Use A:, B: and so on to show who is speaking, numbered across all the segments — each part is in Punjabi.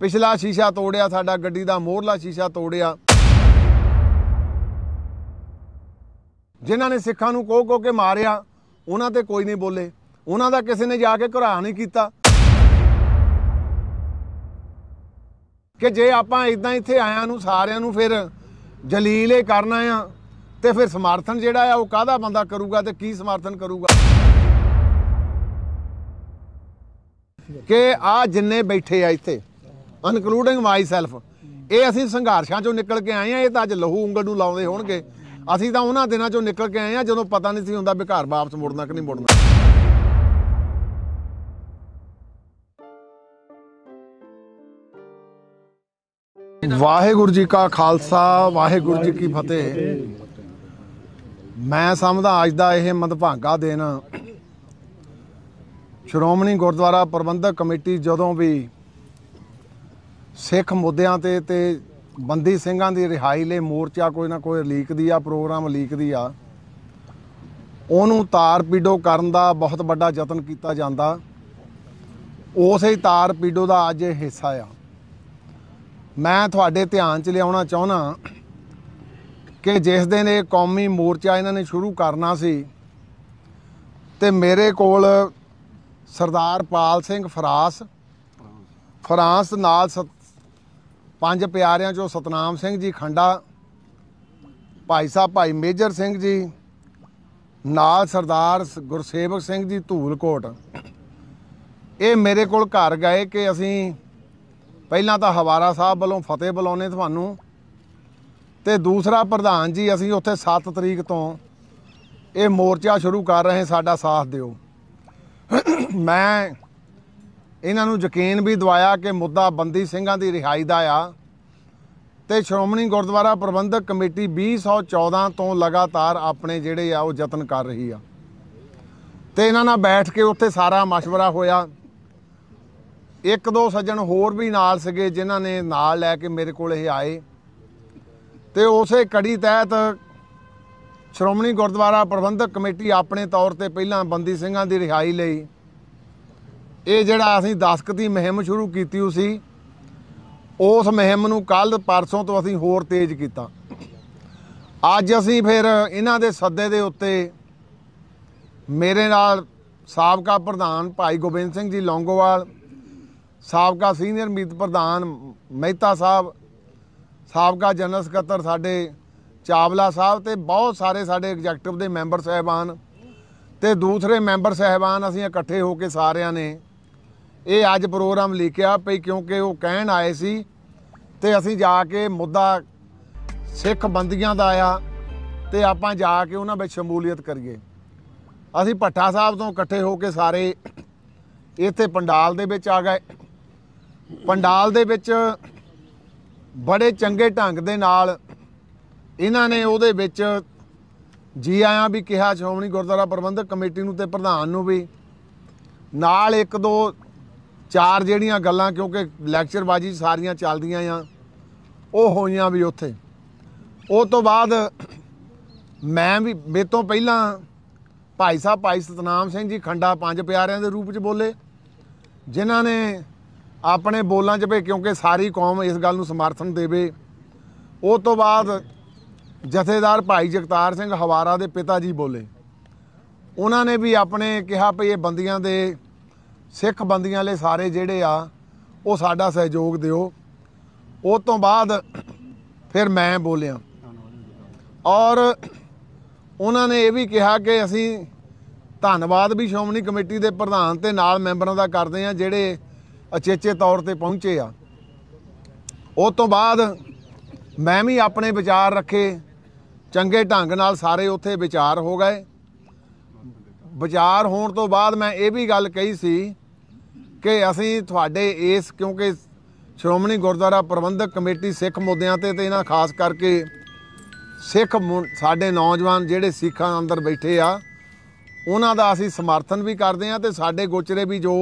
A: ਪਿਛਲਾ ਸ਼ੀਸ਼ਾ ਤੋੜਿਆ ਸਾਡਾ ਗੱਡੀ ਦਾ ਮੋਹਰਲਾ ਸ਼ੀਸ਼ਾ ਤੋੜਿਆ ਜਿਨ੍ਹਾਂ ਨੇ ਸਿੱਖਾਂ ਨੂੰ ਕੋਹ ਕੋਹ ਕੇ ਮਾਰਿਆ ਉਹਨਾਂ ਤੇ ਕੋਈ ਨਹੀਂ ਬੋਲੇ ਉਹਨਾਂ ਦਾ ਕਿਸੇ ਨੇ ਜਾ ਕੇ ਘਰਾ ਨਹੀਂ ਕੀਤਾ ਕਿ ਜੇ ਆਪਾਂ ਇਦਾਂ ਇੱਥੇ ਆਇਆਂ ਨੂੰ ਸਾਰਿਆਂ ਨੂੰ ਫਿਰ ਜਲੀਲ ਹੀ ਕਰਨਾ ਆ ਤੇ ਫਿਰ ਸਮਰਥਨ ਜਿਹੜਾ ਆ ਉਹ ਕਾਹਦਾ ਬੰਦਾ ਕਰੂਗਾ ਤੇ ਕੀ ਸਮਰਥਨ ਕਰੂਗਾ ਕਿ ਆ ਜਿੰਨੇ ਬੈਠੇ ਆ ਇੱਥੇ ਇਨਕਲੂਡਿੰਗ ਮਾਈ ਸੈਲਫ ਇਹ ਅਸੀਂ ਸੰਘਰਸ਼ਾਂ ਚੋਂ ਨਿਕਲ ਕੇ ਆਏ ਆ ਇਹ ਤਾਂ ਅੱਜ ਲਹੂ ਉਂਗਲ ਨੂੰ ਲਾਉਂਦੇ ਹੋਣਗੇ ਅਸੀਂ ਤਾਂ ਉਹਨਾਂ ਦਿਨਾਂ ਚੋਂ ਨਿਕਲ ਕੇ ਆਏ ਆ ਜਦੋਂ ਪਤਾ ਨਹੀਂ ਸੀ ਹੁੰਦਾ ਵੀ ਘਰ ਵਾਪਸ ਮੁੜਨਾ ਕਿ ਨਹੀਂ ਮੁੜਨਾ ਵਾਹਿਗੁਰੂ ਜੀ ਕਾ ਖਾਲਸਾ ਵਾਹਿਗੁਰੂ ਜੀ ਕੀ ਫਤਿਹ ਮੈਂ ਸਮਝਦਾ ਅੱਜ ਦਾ ਇਹ ਮਦਭਾਗਾ ਦਿਨ ਸ਼੍ਰੋਮਣੀ ਗੁਰਦੁਆਰਾ ਪ੍ਰਬੰਧਕ ਕਮੇਟੀ ਜਦੋਂ ਵੀ ਸਿੱਖ ਮੁੱਦਿਆਂ ਤੇ ਤੇ ਬੰਦੀ ਸਿੰਘਾਂ ਦੀ ਰਿਹਾਈ ਲਈ ਮੋਰਚਾ ਕੋਈ ਨਾ ਕੋਈ ਲੀਕ ਦੀ ਆ ਪ੍ਰੋਗਰਾਮ ਲੀਕ ਦੀ ਆ ਉਹਨੂੰ ਤਾਰ ਪੀਡੋ ਕਰਨ ਦਾ ਬਹੁਤ ਵੱਡਾ ਯਤਨ ਕੀਤਾ ਜਾਂਦਾ ਉਸੇ ਤਾਰ ਪੀਡੋ ਦਾ ਅੱਜ ਇਹ ਹਿੱਸਾ ਆ ਮੈਂ ਤੁਹਾਡੇ ਧਿਆਨ 'ਚ ਲਿਆਉਣਾ ਚਾਹਣਾ ਕਿ ਜਿਸ ਦਿਨ ਇਹ ਕੌਮੀ ਮੋਰਚਾ ਇਹਨਾਂ ਨੇ ਸ਼ੁਰੂ ਕਰਨਾ ਸੀ ਤੇ ਮੇਰੇ ਕੋਲ ਸਰਦਾਰ ਪਾਲ ਸਿੰਘ ਫਰਾਸ ਫਰਾਂਸ ਨਾਲ ਪੰਜ ਪਿਆਰਿਆਂ ਚੋਂ ਸਤਨਾਮ ਸਿੰਘ ਜੀ ਖੰਡਾ ਭਾਈ ਸਾਹਿਬ ਭਾਈ ਮੇਜਰ ਸਿੰਘ ਜੀ ਨਾਲ ਸਰਦਾਰ ਗੁਰਸੇਵਕ ਸਿੰਘ ਜੀ ਧੂਲਕੋਟ ਇਹ ਮੇਰੇ ਕੋਲ ਘਰ ਗਏ ਕਿ ਅਸੀਂ ਪਹਿਲਾਂ ਤਾਂ ਹਵਾਰਾ ਸਾਹਿਬ ਵੱਲੋਂ ਫਤਿਹ ਬੁਲਾਉਨੇ ਤੁਹਾਨੂੰ ਤੇ ਦੂਸਰਾ ਪ੍ਰਧਾਨ ਜੀ ਅਸੀਂ ਉੱਥੇ 7 ਤਰੀਕ ਤੋਂ ਇਹ ਮੋਰਚਾ ਸ਼ੁਰੂ ਕਰ ਰਹੇ ਸਾਡਾ ਸਾਥ ਦਿਓ ਮੈਂ ਇਹਨਾਂ ਨੂੰ ਯਕੀਨ ਵੀ ਦਵਾਇਆ ਕਿ ਮੁੱਦਾ ਬੰਦੀ ਸਿੰਘਾਂ ਦੀ ਰਿਹਾਈ ਦਾ ਆ ਤੇ ਸ਼੍ਰੋਮਣੀ ਗੁਰਦੁਆਰਾ ਪ੍ਰਬੰਧਕ ਕਮੇਟੀ 2014 ਤੋਂ ਲਗਾਤਾਰ ਆਪਣੇ ਜਿਹੜੇ ਆ ਉਹ ਯਤਨ ਕਰ ਰਹੀ ਆ ਤੇ ਇਹਨਾਂ ਨਾਲ ਬੈਠ ਕੇ ਉੱਥੇ ਸਾਰਾ مشਵਰਾ ਹੋਇਆ ਇੱਕ ਦੋ ਸੱਜਣ ਹੋਰ ਵੀ ਨਾਲ ਸੀਗੇ ਜਿਨ੍ਹਾਂ ਨੇ ਨਾਲ ਲੈ ਕੇ ਮੇਰੇ ਕੋਲ ਇਹ ਆਏ ਤੇ ਉਸੇ ਕੜੀ ਤਹਿਤ ਸ਼੍ਰੋਮਣੀ ਗੁਰਦੁਆਰਾ ਪ੍ਰਬੰਧਕ ਕਮੇਟੀ ਆਪਣੇ ਤੌਰ ਤੇ ਪਹਿਲਾਂ ਬੰਦੀ ਸਿੰਘਾਂ ਦੀ ਰਿਹਾਈ ਲਈ ਇਹ ਜਿਹੜਾ ਅਸੀਂ ਦਸਕ ਦੀ ਮਹਿੰਮ ਸ਼ੁਰੂ ਕੀਤੀ ਸੀ ਉਸ ਮਹਿੰਮ ਨੂੰ ਕੱਲ ਪਰਸੋਂ ਤੋਂ ਅਸੀਂ ਹੋਰ ਤੇਜ਼ ਕੀਤਾ ਅੱਜ ਅਸੀਂ ਫਿਰ ਇਹਨਾਂ ਦੇ ਸੱਦੇ ਦੇ ਉੱਤੇ ਮੇਰੇ ਨਾਲ ਸਾਬਕਾ ਪ੍ਰਧਾਨ ਭਾਈ ਗੋਬਿੰਦ ਸਿੰਘ ਜੀ ਲੌਂਗੋਵਾਲ ਸਾਬਕਾ ਸੀਨੀਅਰ ਮੀਤ ਪ੍ਰਧਾਨ ਮਹਿਤਾ ਸਾਹਿਬ ਸਾਬਕਾ ਜਨਰਲ ਸਕੱਤਰ ਸਾਡੇ ਚਾਵਲਾ ਸਾਹਿਬ ਤੇ ਬਹੁਤ ਸਾਰੇ ਸਾਡੇ ਐਗਜ਼ੈਕਟਿਵ ਦੇ ਮੈਂਬਰ ਸਹਿਬਾਨ ਤੇ ਦੂਸਰੇ ਮੈਂਬਰ ਸਹਿਬਾਨ ਅਸੀਂ ਇਕੱਠੇ ਹੋ ਕੇ ਸਾਰਿਆਂ ਨੇ ਇਹ ਅੱਜ ਪ੍ਰੋਗਰਾਮ ਲਿਖਿਆ ਭਈ ਕਿਉਂਕਿ ਉਹ ਕਹਿਣ ਆਏ ਸੀ ਤੇ ਅਸੀਂ ਜਾ ਕੇ ਮੁੱਦਾ ਸਿੱਖ ਬੰਦੀਆਂ ਦਾ ਆ ਤੇ ਆਪਾਂ ਜਾ ਕੇ ਉਹਨਾਂ ਵਿੱਚ ਸ਼ਮੂਲੀਅਤ ਕਰੀਏ ਅਸੀਂ ਭੱਟਾ ਸਾਹਿਬ ਤੋਂ ਇਕੱਠੇ ਹੋ ਕੇ ਸਾਰੇ ਇੱਥੇ ਪੰਡਾਲ ਦੇ ਵਿੱਚ ਆ ਗਏ ਪੰਡਾਲ ਦੇ ਵਿੱਚ ਬੜੇ ਚੰਗੇ ਢੰਗ ਦੇ ਨਾਲ ਇਹਨਾਂ ਨੇ ਉਹਦੇ ਵਿੱਚ ਜੀ ਆਇਆਂ ਵੀ ਕਿਹਾ ਸ਼੍ਰੋਮਣੀ ਗੁਰਦੁਆਰਾ ਪ੍ਰਬੰਧਕ ਕਮੇਟੀ ਨੂੰ ਤੇ ਪ੍ਰਧਾਨ ਨੂੰ ਵੀ ਨਾਲ ਇੱਕ ਦੋ ਚਾਰ ਜਿਹੜੀਆਂ ਗੱਲਾਂ ਕਿਉਂਕਿ ਲੈਕਚਰ ਬਾਜੀ ਸਾਰੀਆਂ ਚੱਲਦੀਆਂ ਆ ਉਹ ਹੋਈਆਂ ਵੀ ਉੱਥੇ ਉਹ ਤੋਂ ਬਾਅਦ ਮੈਂ ਵੀ ਮੇ ਤੋਂ ਪਹਿਲਾਂ ਭਾਈ ਸਾਹਿਬ ਭਾਈ ਸਤਨਾਮ ਸਿੰਘ ਜੀ ਖੰਡਾ ਪੰਜ ਪਿਆਰਿਆਂ ਦੇ ਰੂਪ 'ਚ ਬੋਲੇ ਜਿਨ੍ਹਾਂ ਨੇ ਆਪਣੇ ਬੋਲਾਂ 'ਚ ਭੇ ਕਿਉਂਕਿ ਸਾਰੀ ਕੌਮ ਇਸ ਗੱਲ ਨੂੰ ਸਮਰਥਨ ਦੇਵੇ ਉਹ ਤੋਂ ਬਾਅਦ ਜਥੇਦਾਰ ਭਾਈ ਜਗਤਾਰ ਸਿੰਘ ਹਵਾਰਾ ਦੇ ਪਿਤਾ ਜੀ ਬੋਲੇ ਉਹਨਾਂ ਨੇ ਵੀ ਆਪਣੇ ਕਿਹਾ ਭਈ ਇਹ ਬੰਦੀਆਂ ਦੇ ਸਿੱਖ ਬੰਦੀਆਂ ਲਈ ਸਾਰੇ ਜਿਹੜੇ ਆ ਉਹ ਸਾਡਾ ਸਹਿਯੋਗ ਦਿਓ ਉਹ ਤੋਂ ਬਾਅਦ ਫਿਰ ਮੈਂ ਬੋਲਿਆ ਔਰ ਉਹਨਾਂ ਨੇ ਇਹ ਵੀ ਕਿਹਾ ਕਿ ਅਸੀਂ ਧੰਨਵਾਦ ਵੀ ਸ਼ੋਮਣੀ ਕਮੇਟੀ ਦੇ ਪ੍ਰਧਾਨ ਤੇ ਨਾਲ ਮੈਂਬਰਾਂ ਦਾ ਕਰਦੇ ਆ ਜਿਹੜੇ ਅਚੇਚੇ ਤੌਰ ਤੇ ਪਹੁੰਚੇ ਆ ਉਸ ਤੋਂ ਬਾਅਦ ਮੈਂ ਵੀ ਆਪਣੇ ਵਿਚਾਰ ਰੱਖੇ ਚੰਗੇ ਢੰਗ ਨਾਲ ਸਾਰੇ ਉੱਥੇ ਵਿਚਾਰ ਹੋ ਗਏ ਵਿਚਾਰ ਹੋਣ ਤੋਂ ਬਾਅਦ ਮੈਂ ਇਹ ਵੀ ਗੱਲ ਕਹੀ ਸੀ ਕਿ ਅਸੀਂ ਤੁਹਾਡੇ ਇਸ ਕਿਉਂਕਿ ਸ਼੍ਰੋਮਣੀ ਗੁਰਦੁਆਰਾ ਪ੍ਰਬੰਧਕ ਕਮੇਟੀ ਸਿੱਖ ਮੁੱਦਿਆਂ ਤੇ ਤੇ ਇਹਨਾਂ ਖਾਸ ਕਰਕੇ ਸਿੱਖ ਸਾਡੇ ਨੌਜਵਾਨ ਜਿਹੜੇ ਸਿੱਖਾਂ ਅੰਦਰ ਬੈਠੇ ਆ ਉਹਨਾਂ ਦਾ ਅਸੀਂ ਸਮਰਥਨ ਵੀ ਕਰਦੇ ਆ ਤੇ ਸਾਡੇ ਗੋਚਰੇ ਵੀ ਜੋ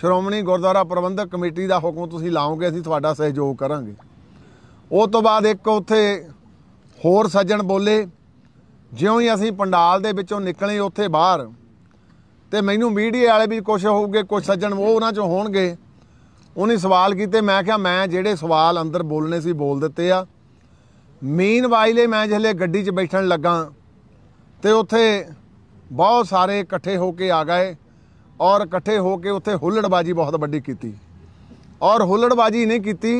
A: ਸ਼੍ਰੋਮਣੀ ਗੁਰਦੁਆਰਾ ਪ੍ਰਬੰਧਕ ਕਮੇਟੀ ਦਾ ਹੁਕਮ ਤੁਸੀਂ ਲਾਓਗੇ ਅਸੀਂ ਤੁਹਾਡਾ ਸਹਿਯੋਗ ਕਰਾਂਗੇ ਉਹ ਤੋਂ ਬਾਅਦ ਇੱਕ ਉੱਥੇ ਹੋਰ ਸੱਜਣ ਬੋਲੇ ਜਿਉਂ ਹੀ ਅਸੀਂ ਪੰਡਾਲ ਦੇ ਵਿੱਚੋਂ ਨਿਕਲੇ ਉੱਥੇ ਬਾਹਰ ਤੇ ਮੈਨੂੰ ਮੀਡੀਆ ਵਾਲੇ ਵੀ ਕੁਝ ਹੋਊਗੇ ਕੁਝ ਸੱਜਣ ਉਹ ਉਹਨਾਂ ਚੋਂ ਹੋਣਗੇ ਉਹਨੇ ਸਵਾਲ ਕੀਤੇ ਮੈਂ ਕਿਹਾ ਮੈਂ ਜਿਹੜੇ ਸਵਾਲ ਅੰਦਰ ਬੋਲਨੇ ਸੀ ਬੋਲ ਦਿੱਤੇ ਆ ਮੇਨ ਵਾਈਲੇ ਮੈਂ ਜਿਹਲੇ ਗੱਡੀ 'ਚ ਬੈਠਣ ਲੱਗਾ ਤੇ ਉੱਥੇ ਬਹੁਤ ਸਾਰੇ ਇਕੱਠੇ ਹੋ ਕੇ ਆ ਗਏ ਔਰ ਇਕੱਠੇ ਹੋ ਕੇ ਉੱਥੇ ਹੁੱਲੜਬਾਜੀ ਬਹੁਤ ਵੱਡੀ ਕੀਤੀ ਔਰ ਹੁੱਲੜਬਾਜੀ ਨਹੀਂ ਕੀਤੀ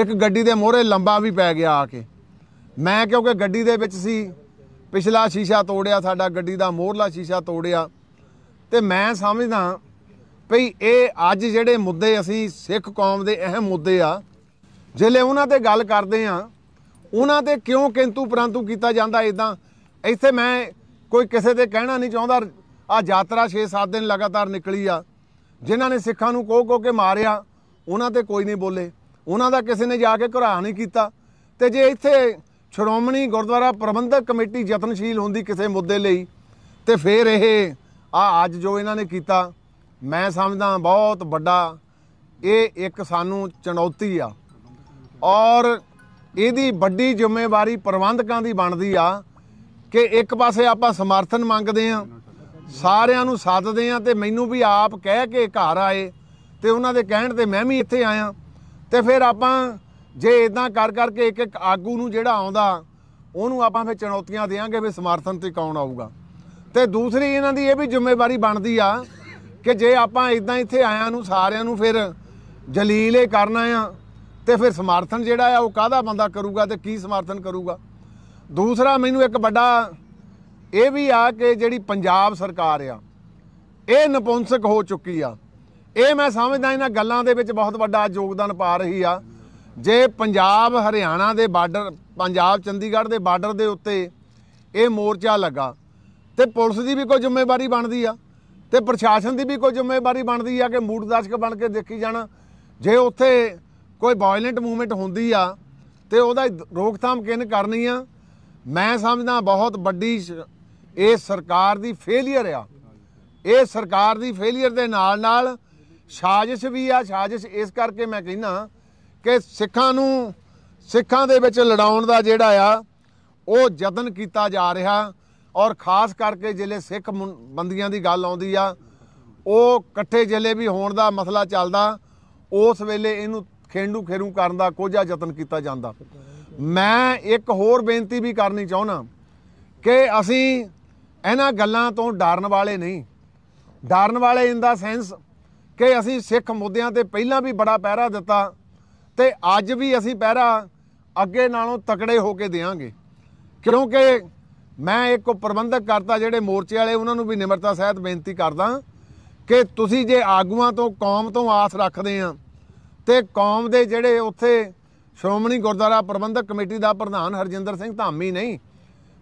A: ਇੱਕ ਗੱਡੀ ਦੇ ਮੋਹਰੇ ਲੰਬਾ ਵੀ ਪੈ ਗਿਆ ਆ ਕੇ ਮੈਂ ਕਿਉਂਕਿ ਗੱਡੀ ਦੇ ਵਿੱਚ ਸੀ ਪਿਛਲਾ ਸ਼ੀਸ਼ਾ ਤੋੜਿਆ ਸਾਡਾ ਗੱਡੀ ਦਾ ਮੋਹਰਲਾ ਸ਼ੀਸ਼ਾ ਤੋੜਿਆ ਤੇ ਮੈਂ ਸਮਝਦਾ ਭਈ ਇਹ ਅੱਜ ਜਿਹੜੇ ਮੁੱਦੇ ਅਸੀਂ ਸਿੱਖ ਕੌਮ ਦੇ ਅਹਿਮ ਮੁੱਦੇ ਆ ਜਿਹਲੇ ਉਹਨਾਂ ਤੇ ਗੱਲ ਕਰਦੇ ਆ ਉਹਨਾਂ ਤੇ ਕਿਉਂ ਕਿੰਤੂ ਪਰੰਤੂ ਕੀਤਾ ਜਾਂਦਾ ਇਦਾਂ ਇੱਥੇ ਮੈਂ ਕੋਈ ਕਿਸੇ ਤੇ ਕਹਿਣਾ ਨਹੀਂ ਚਾਹੁੰਦਾ ਆ ਯਾਤਰਾ 6-7 ਦਿਨ ਲਗਾਤਾਰ ਨਿਕਲੀ ਆ ਜਿਨ੍ਹਾਂ ਨੇ ਸਿੱਖਾਂ ਨੂੰ ਕੋਹ-ਕੋਹ ਕੇ ਮਾਰਿਆ ਉਹਨਾਂ ਤੇ ਕੋਈ ਨਹੀਂ ਬੋਲੇ ਉਹਨਾਂ ਦਾ ਕਿਸੇ ਨੇ ਜਾ ਕੇ ਘੁਰਾ ਨਹੀਂ ਕੀਤਾ ਤੇ ਜੇ ਇੱਥੇ ਸ਼੍ਰੋਮਣੀ ਗੁਰਦੁਆਰਾ ਪ੍ਰਬੰਧਕ ਕਮੇਟੀ ਯਤਨਸ਼ੀਲ ਹੁੰਦੀ ਕਿਸੇ ਮੁੱਦੇ ਲਈ ਤੇ ਫੇਰ ਇਹ ਆ ਅੱਜ ਜੋ ਇਹਨਾਂ ਨੇ ਕੀਤਾ ਮੈਂ ਸਮਝਦਾ ਬਹੁਤ ਵੱਡਾ ਇਹ ਇੱਕ ਸਾਨੂੰ ਚੁਣੌਤੀ ਆ ਔਰ ਇਹਦੀ ਵੱਡੀ ਜ਼ਿੰਮੇਵਾਰੀ ਪ੍ਰਬੰਧਕਾਂ ਦੀ ਬਣਦੀ ਆ ਕਿ ਇੱਕ ਪਾਸੇ ਆਪਾਂ ਸਮਰਥਨ ਮੰਗਦੇ ਆ ਸਾਰਿਆਂ ਨੂੰ ਸੱਦਦੇ ਆ ਤੇ ਮੈਨੂੰ ਵੀ ਆਪ ਕਹਿ ਕੇ ਘਰ ਆਏ ਤੇ ਉਹਨਾਂ ਦੇ ਕਹਿਣ ਤੇ ਮੈਂ ਵੀ ਇੱਥੇ ਆਇਆ ਤੇ ਫਿਰ ਆਪਾਂ ਜੇ ਇਦਾਂ ਕਰ ਕਰਕੇ ਇੱਕ ਇੱਕ ਆਗੂ ਨੂੰ ਜਿਹੜਾ ਆਉਂਦਾ ਉਹਨੂੰ ਆਪਾਂ ਫਿਰ ਚੁਣੌਤੀਆਂ ਦੇਾਂਗੇ ਵੀ ਸਮਰਥਨ ਤੇ ਕੌਣ ਆਊਗਾ ਤੇ ਦੂਸਰੀ ਇਹਨਾਂ ਦੀ ਇਹ ਵੀ ਜ਼ਿੰਮੇਵਾਰੀ ਬਣਦੀ ਆ ਕਿ ਜੇ ਆਪਾਂ ਇਦਾਂ ਇੱਥੇ ਆਇਆਂ ਨੂੰ ਸਾਰਿਆਂ ਨੂੰ ਫਿਰ ਜਲੀਲੇ ਕਰਨਾ ਆ ਤੇ ਫਿਰ ਸਮਰਥਨ ਜਿਹੜਾ ਆ ਉਹ ਕਾਹਦਾ ਬੰਦਾ ਕਰੂਗਾ ਤੇ ਕੀ ਸਮਰਥਨ ਕਰੂਗਾ ਦੂਸਰਾ ਮੈਨੂੰ ਇੱਕ ਵੱਡਾ ਇਹ ਵੀ ਆ ਕਿ ਜਿਹੜੀ ਪੰਜਾਬ ਸਰਕਾਰ ਆ ਇਹ ਨਪੁੰਸਕ ਹੋ ਚੁੱਕੀ ਆ ਇਹ ਮੈਂ ਸਮਝਦਾ ਇਹਨਾਂ ਗੱਲਾਂ ਦੇ ਵਿੱਚ ਬਹੁਤ ਵੱਡਾ ਯੋਗਦਾਨ ਪਾ ਰਹੀ ਆ ਜੇ ਪੰਜਾਬ ਹਰਿਆਣਾ ਦੇ ਬਾਰਡਰ ਪੰਜਾਬ ਚੰਡੀਗੜ੍ਹ ਦੇ ਬਾਰਡਰ ਦੇ ਉੱਤੇ ਇਹ ਮੋਰਚਾ ਲੱਗਾ ਤੇ ਪੁਲਿਸ ਦੀ ਵੀ ਕੋਈ ਜ਼ਿੰਮੇਵਾਰੀ ਬਣਦੀ ਆ ਤੇ ਪ੍ਰਸ਼ਾਸਨ ਦੀ ਵੀ ਕੋਈ ਜ਼ਿੰਮੇਵਾਰੀ ਬਣਦੀ ਆ ਕਿ ਮੂਡ ਬਣ ਕੇ ਦੇਖੀ ਜਾਣ ਜੇ ਉੱਥੇ ਕੋਈ ਵਾਇਲੈਂਟ ਮੂਵਮੈਂਟ ਹੁੰਦੀ ਆ ਤੇ ਉਹਦਾ ਰੋਕਥਾਮ ਕਿਨ ਕਰਨੀ ਆ ਮੈਂ ਸਮਝਦਾ ਬਹੁਤ ਵੱਡੀ ਇਹ ਸਰਕਾਰ ਦੀ ਫੇਲਿਅਰ ਆ ਇਹ ਸਰਕਾਰ ਦੀ ਫੇਲਿਅਰ ਦੇ ਨਾਲ ਨਾਲ ਸਾਜ਼ਿਸ਼ ਵੀ ਆ ਸਾਜ਼ਿਸ਼ ਇਸ ਕਰਕੇ ਮੈਂ ਕਹਿੰਦਾ ਕਿ ਸਿੱਖਾਂ ਨੂੰ ਸਿੱਖਾਂ ਦੇ ਵਿੱਚ ਲੜਾਉਣ ਦਾ ਜਿਹੜਾ ਆ ਉਹ ਯਤਨ ਕੀਤਾ ਜਾ ਰਿਹਾ ਔਰ ਖਾਸ ਕਰਕੇ ਜਿਹੜੇ ਸਿੱਖ ਬੰਦੀਆਂ ਦੀ ਗੱਲ ਆਉਂਦੀ ਆ ਉਹ ਇਕੱਠੇ ਜ਼ਿਲ੍ਹੇ ਵੀ ਹੋਣ ਦਾ ਮਸਲਾ ਚੱਲਦਾ ਉਸ ਵੇਲੇ ਇਹਨੂੰ ਖੇਂਡੂ ਖੇਰੂ ਕਰਨ ਦਾ ਕੋਝਾ ਯਤਨ ਕੀਤਾ ਜਾਂਦਾ ਮੈਂ ਇੱਕ ਹੋਰ ਬੇਨਤੀ ਵੀ ਕਰਨੀ ਚਾਹੁੰਦਾ ਕਿ ਅਸੀਂ ਇਹਨਾਂ ਗੱਲਾਂ ਤੋਂ ਡਰਨ ਵਾਲੇ ਨਹੀਂ ਡਰਨ ਵਾਲੇ ਇਨ ਦਾ ਸੈਂਸ ਕਿ ਅਸੀਂ ਸਿੱਖ ਮੁੱਦਿਆਂ ਤੇ ਪਹਿਲਾਂ ਵੀ ਬੜਾ ਪਹਿਰਾ ਦਿੱਤਾ ਤੇ ਅੱਜ ਵੀ ਅਸੀਂ ਪਹਿਰਾ ਅੱਗੇ ਨਾਲੋਂ ਤਕੜੇ ਹੋ ਕੇ ਦੇਵਾਂਗੇ ਕਿਉਂਕਿ ਮੈਂ ਇੱਕ ਪ੍ਰਬੰਧਕ ਕਰਤਾ ਜਿਹੜੇ ਮੋਰਚੇ ਵਾਲੇ ਉਹਨਾਂ ਨੂੰ ਵੀ ਨਿਮਰਤਾ ਸਹਿਤ ਬੇਨਤੀ ਕਰਦਾ ਕਿ ਤੁਸੀਂ ਜੇ ਆਗੂਆਂ ਤੋਂ ਕੌਮ ਤੋਂ ਆਸ ਰੱਖਦੇ ਆ ਤੇ ਕੌਮ ਦੇ ਜਿਹੜੇ ਉੱਥੇ ਸ਼੍ਰੋਮਣੀ ਗੁਰਦੁਆਰਾ ਪ੍ਰਬੰਧਕ ਕਮੇਟੀ ਦਾ ਪ੍ਰਧਾਨ ਹਰਜਿੰਦਰ ਸਿੰਘ ਧਾਮੀ ਨਹੀਂ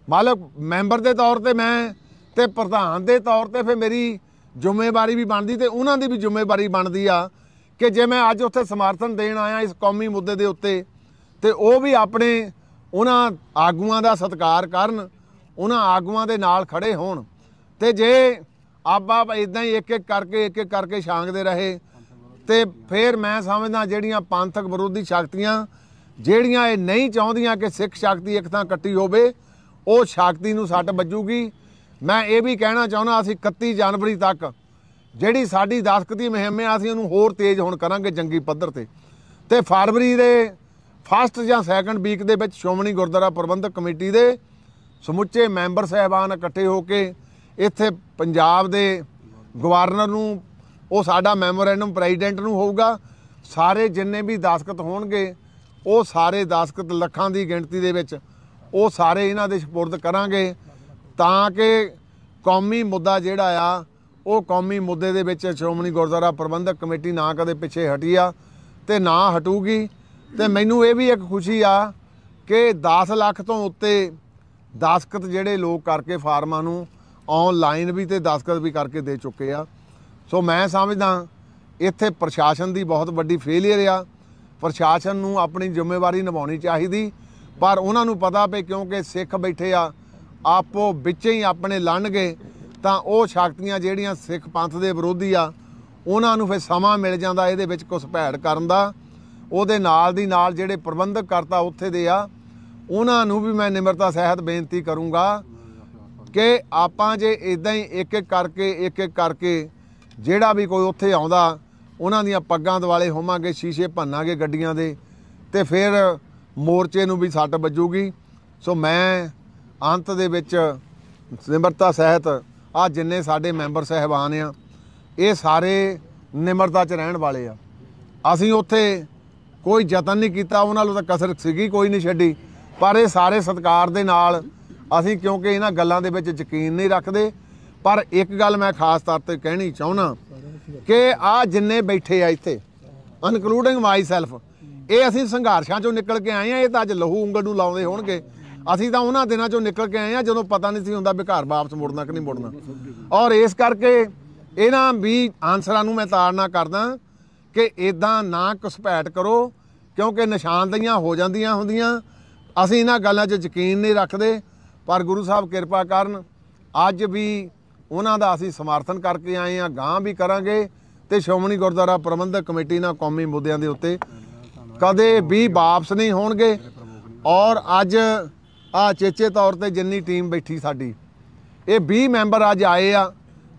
A: ਮਾਲਕ ਮੈਂਬਰ ਦੇ ਤੌਰ ਤੇ ਮੈਂ ਤੇ ਪ੍ਰਧਾਨ ਦੇ ਤੌਰ ਤੇ ਫਿਰ ਮੇਰੀ ਜ਼ਿੰਮੇਵਾਰੀ ਵੀ ਬਣਦੀ ਤੇ ਉਹਨਾਂ ਦੀ ਵੀ ਜ਼ਿੰਮੇਵਾਰੀ ਬਣਦੀ ਆ ਕਿ ਜੇ ਮੈਂ ਅੱਜ ਉੱਥੇ ਸਮਰਥਨ ਦੇਣ ਆਇਆ ਇਸ ਕੌਮੀ ਮੁੱਦੇ ਦੇ ਉੱਤੇ ਤੇ ਉਹ ਵੀ ਆਪਣੇ ਉਹਨਾਂ ਆਗੂਆਂ ਦਾ ਸਤਿਕਾਰ ਕਰਨ ਉਹਨਾਂ ਆਗੂਆਂ ਦੇ ਨਾਲ ਖੜੇ ਹੋਣ ਤੇ ਜੇ ਆਪਾ ਇਦਾਂ ਹੀ ਇੱਕ ਇੱਕ ਕਰਕੇ ਇੱਕ ਇੱਕ ਕਰਕੇ ਛਾਂਗਦੇ ਰਹੇ ਤੇ ਫਿਰ ਮੈਂ ਸਮਝਦਾ ਜਿਹੜੀਆਂ ਪੰਥਕ ਵਿਰੋਧੀ ਸ਼ਕਤੀਆਂ ਜਿਹੜੀਆਂ ਇਹ ਨਹੀਂ ਚਾਹੁੰਦੀਆਂ ਕਿ ਸਿੱਖ ਸ਼ਕਤੀ ਇੱਕ ਤਾਂ ਕੱਟੀ ਹੋਵੇ ਉਹ ਸ਼ਕਤੀ ਨੂੰ ਸੱਟ ਵੱਜੂਗੀ ਮੈਂ ਇਹ ਵੀ ਕਹਿਣਾ ਚਾਹੁੰਦਾ ਅਸੀਂ 31 ਜਨਵਰੀ ਤੱਕ ਜਿਹੜੀ ਸਾਡੀ ਦਸਕਤੀ ਦੀ ਹੈ ਅਸੀਂ ਉਹਨੂੰ ਹੋਰ ਤੇਜ਼ ਹੁਣ ਕਰਾਂਗੇ ਜੰਗੀ ਪੱਧਰ ਤੇ ਤੇ ਫਰਵਰੀ ਦੇ ਫਸਟ ਜਾਂ ਸੈਕੰਡ ਵੀਕ ਦੇ ਵਿੱਚ ਸ਼ੋਮਣੀ ਗੁਰਦੁਆਰਾ ਪ੍ਰਬੰਧਕ ਕਮੇਟੀ ਦੇ ਸਮੁੱਚੇ ਮੈਂਬਰ ਸਹਿਬਾਨ ਇਕੱਠੇ ਹੋ ਕੇ ਇੱਥੇ ਪੰਜਾਬ ਦੇ ਗਵਰਨਰ ਨੂੰ ਉਹ ਸਾਡਾ ਮੈਮੋਰੈਂਡਮ ਪ੍ਰੈਜ਼ੀਡੈਂਟ ਨੂੰ ਹੋਊਗਾ ਸਾਰੇ ਜਿੰਨੇ ਵੀ ਦਾਸਕਤ ਹੋਣਗੇ ਉਹ ਸਾਰੇ ਦਾਸਕਤ ਲੱਖਾਂ ਦੀ ਗਿਣਤੀ ਦੇ ਵਿੱਚ ਉਹ ਸਾਰੇ ਇਹਨਾਂ ਦੇ ਸਪੁਰਦ ਕਰਾਂਗੇ ਤਾਂ ਕਿ ਕੌਮੀ ਮੁੱਦਾ ਜਿਹੜਾ ਆ ਉਹ ਕੌਮੀ ਮੁੱਦੇ ਦੇ ਵਿੱਚ ਸ਼੍ਰੋਮਣੀ ਗੁਰਦੁਆਰਾ ਪ੍ਰਬੰਧਕ ਕਮੇਟੀ ਨਾ ਕਦੇ ਪਿੱਛੇ ਹਟੀ ਆ ਤੇ ਨਾ ਹਟੂਗੀ ਤੇ ਮੈਨੂੰ ਇਹ ਵੀ ਇੱਕ ਖੁਸ਼ੀ ਆ ਕਿ 10 ਲੱਖ ਤੋਂ ਉੱਤੇ ਦਸਖਤ ਜਿਹੜੇ ਲੋਕ ਕਰਕੇ ਫਾਰਮਾਂ ਨੂੰ ਆਨਲਾਈਨ ਵੀ ਤੇ ਦਸਖਤ ਵੀ ਕਰਕੇ ਦੇ ਚੁੱਕੇ ਆ ਸੋ ਮੈਂ ਸਮਝਦਾ ਇੱਥੇ ਪ੍ਰਸ਼ਾਸਨ ਦੀ ਬਹੁਤ ਵੱਡੀ ਫੇਲਿਅਰ ਆ ਪ੍ਰਸ਼ਾਸਨ ਨੂੰ ਆਪਣੀ ਜ਼ਿੰਮੇਵਾਰੀ ਨਿਭਾਉਣੀ ਚਾਹੀਦੀ ਪਰ ਉਹਨਾਂ ਨੂੰ ਪਤਾ ਪਏ ਕਿਉਂਕਿ ਸਿੱਖ ਬੈਠੇ ਆ ਆਪੋ ਵਿੱਚ ਹੀ ਆਪਣੇ ਲੰਨਗੇ ਤਾਂ ਉਹ ਸ਼ਕਤੀਆਂ ਜਿਹੜੀਆਂ ਸਿੱਖ ਪੰਥ ਦੇ ਵਿਰੋਧੀ ਆ ਉਹਨਾਂ ਨੂੰ ਫਿਰ ਸਮਾਂ ਮਿਲ ਜਾਂਦਾ ਇਹਦੇ ਵਿੱਚ ਕੁਝ ਭੈੜ ਕਰਨ ਦਾ ਉਹਦੇ ਨਾਲ ਦੀ ਨਾਲ ਜਿਹੜੇ ਪ੍ਰਬੰਧਕ ਕਰਤਾ ਉੱਥੇ ਦੇ ਆ ਉਹਨਾਂ ਨੂੰ ਵੀ ਮੈਂ ਨਿਮਰਤਾ ਸਹਿਤ ਬੇਨਤੀ ਕਰੂੰਗਾ ਕਿ ਆਪਾਂ ਜੇ ਇਦਾਂ ਹੀ ਇੱਕ ਇੱਕ ਕਰਕੇ ਇੱਕ ਇੱਕ ਕਰਕੇ ਜਿਹੜਾ ਵੀ ਕੋਈ ਉੱਥੇ ਆਉਂਦਾ ਉਹਨਾਂ ਦੀਆਂ ਪੱਗਾਂ ਦਿਵਾਲੇ ਹੋਵਾਂਗੇ ਸ਼ੀਸ਼ੇ ਭੰਨਾਂਗੇ ਗੱਡੀਆਂ ਦੇ ਤੇ ਫਿਰ ਮੋਰਚੇ ਨੂੰ ਵੀ ਸੱਟ ਵੱਜੂਗੀ ਸੋ ਮੈਂ ਅੰਤ ਦੇ ਵਿੱਚ ਨਿਮਰਤਾ ਸਹਿਤ ਆ ਜਿੰਨੇ ਸਾਡੇ ਮੈਂਬਰ ਸਹਿਬਾਨ ਆ ਇਹ ਸਾਰੇ ਨਿਮਰਤਾ 'ਚ ਰਹਿਣ ਵਾਲੇ ਆ ਅਸੀਂ ਉੱਥੇ ਕੋਈ ਯਤਨ ਨਹੀਂ ਕੀਤਾ ਉਹਨਾਂ ਨੂੰ ਤਾਂ ਕਸਰ ਸੀਗੀ ਕੋਈ ਨਹੀਂ ਛੱਡੀ ਪਰ ਇਹ ਸਾਰੇ ਸਤਕਾਰ ਦੇ ਨਾਲ ਅਸੀਂ ਕਿਉਂਕਿ ਇਹਨਾਂ ਗੱਲਾਂ ਦੇ ਵਿੱਚ ਯਕੀਨ ਨਹੀਂ ਰੱਖਦੇ ਪਰ ਇੱਕ ਗੱਲ ਮੈਂ ਖਾਸ ਤੌਰ ਤੇ ਕਹਿਣੀ ਚਾਹੁੰਨਾ ਕਿ ਆ ਜਿੰਨੇ ਬੈਠੇ ਆ ਇੱਥੇ ਇਨਕਲੂਡਿੰਗ ਮਾਈ ਸੈਲਫ ਇਹ ਅਸੀਂ ਸੰਘਰਸ਼ਾਂ ਚੋਂ ਨਿਕਲ ਕੇ ਆਏ ਆ ਇਹ ਤਾਂ ਅੱਜ ਲਹੂ ਉਂਗਲ ਨੂੰ ਲਾਉਂਦੇ ਹੋਣਗੇ ਅਸੀਂ ਤਾਂ ਉਹਨਾਂ ਦਿਨਾਂ ਚੋਂ ਨਿਕਲ ਕੇ ਆਏ ਆ ਜਦੋਂ ਪਤਾ ਨਹੀਂ ਸੀ ਹੁੰਦਾ ਵੀ ਘਰ ਵਾਪਸ ਮੁੜਨਾ ਕਿ ਨਹੀਂ ਮੁੜਨਾ ਔਰ ਇਸ ਕਰਕੇ ਇਹਨਾਂ ਵੀ ਆਨਸਰਾਂ ਨੂੰ ਮੈਂ ਤਾੜਨਾ ਕਰਦਾ ਕਿ ਇਦਾਂ ਨਾ ਕੁਸਪੈਟ ਕਰੋ ਕਿਉਂਕਿ ਨਿਸ਼ਾਨਦਈਆਂ ਹੋ ਜਾਂਦੀਆਂ ਹੁੰਦੀਆਂ ਅਸੀਂ ਇਹਨਾਂ ਗੱਲਾਂ 'ਚ ਯਕੀਨ ਨਹੀਂ ਰੱਖਦੇ ਪਰ ਗੁਰੂ ਸਾਹਿਬ ਕਿਰਪਾ ਕਰਨ ਅੱਜ ਵੀ ਉਹਨਾਂ ਦਾ ਅਸੀਂ ਸਮਰਥਨ ਕਰਕੇ ਆਏ ਆ ਗਾਂ ਵੀ ਕਰਾਂਗੇ ਤੇ ਸ਼ੋਮਣੀ ਗੁਰਦੁਆਰਾ ਪ੍ਰਬੰਧਕ ਕਮੇਟੀ ਨਾਲ ਕੌਮੀ ਮੁੱਦਿਆਂ ਦੇ ਉੱਤੇ ਕਦੇ ਵੀ ਵਾਪਸ ਨਹੀਂ ਹੋਣਗੇ ਔਰ ਅੱਜ ਆ ਚੇਚੇ ਤੌਰ ਤੇ ਜਿੰਨੀ ਟੀਮ ਬੈਠੀ ਸਾਡੀ ਇਹ 20 ਮੈਂਬਰ ਅੱਜ ਆਏ ਆ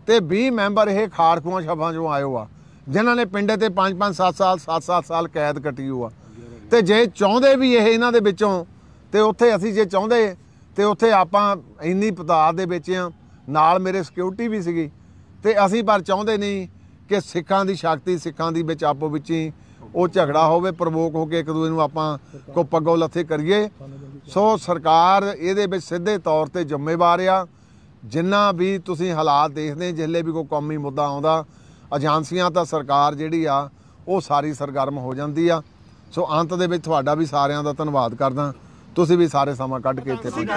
A: ਤੇ 20 ਮੈਂਬਰ ਇਹ ਖਾਰਖੂਆਂ ਸ਼ਬਾ ਜੋ ਆਇਓ ਆ ਜਿਨ੍ਹਾਂ ਨੇ ਪਿੰਡੇ ਤੇ 5-5 7 ਸਾਲ 7-7 ਸਾਲ ਕੈਦ ਕੱਟੀ ਹੋਆ ਤੇ ਜੇ ਚਾਹੁੰਦੇ ਵੀ ਇਹ ਇਹਨਾਂ ਦੇ ਵਿੱਚੋਂ ਤੇ ਉੱਥੇ ਅਸੀਂ ਜੇ ਚਾਹੁੰਦੇ ਤੇ ਉੱਥੇ ਆਪਾਂ ਇੰਨੀ ਪਤਾਰ ਦੇ ਵਿੱਚ ਆ ਨਾਲ ਮੇਰੇ ਸਿਕਿਉਰਿਟੀ ਵੀ ਸੀਗੀ ਤੇ ਅਸੀਂ ਪਰ ਚਾਹੁੰਦੇ ਨਹੀਂ ਕਿ ਸਿੱਖਾਂ ਦੀ ਸ਼ਕਤੀ ਸਿੱਖਾਂ ਦੀ ਵਿੱਚ ਆਪੋ ਵਿੱਚ ਹੀ ਉਹ ਝਗੜਾ ਹੋਵੇ ਪ੍ਰਵੋਕ ਹੋ ਕੇ ਇੱਕ ਦੂਜੇ ਨੂੰ ਆਪਾਂ ਕੋ ਪੱਗੋ ਲੱਥੇ ਕਰੀਏ ਸੋ ਸਰਕਾਰ ਇਹਦੇ ਵਿੱਚ ਸਿੱਧੇ ਤੌਰ ਤੇ ਜ਼ਿੰਮੇਵਾਰ ਆ ਜਿੰਨਾ ਵੀ ਤੁਸੀਂ ਹਾਲਾਤ ਦੇਖਦੇ ਜਿੱਲੇ ਵੀ ਕੋਈ ਕੌਮੀ ਮੁੱਦਾ ਆਉਂਦਾ ਏਜੰਸੀਆਂ ਤਾਂ ਸਰਕਾਰ ਜਿਹੜੀ ਆ ਉਹ ਸਾਰੀ ਸਰਗਰਮ ਹੋ ਜਾਂਦੀ ਆ ਸੋ ਅੰਤ ਦੇ ਵਿੱਚ ਤੁਹਾਡਾ ਵੀ ਸਾਰਿਆਂ ਦਾ ਧੰਨਵਾਦ ਕਰਦਾ ਤੁਸੀਂ ਵੀ ਸਾਰੇ ਸਮਾਂ ਕੱਢ ਕੇ ਇੱਥੇ ਪਹੁੰਚੋ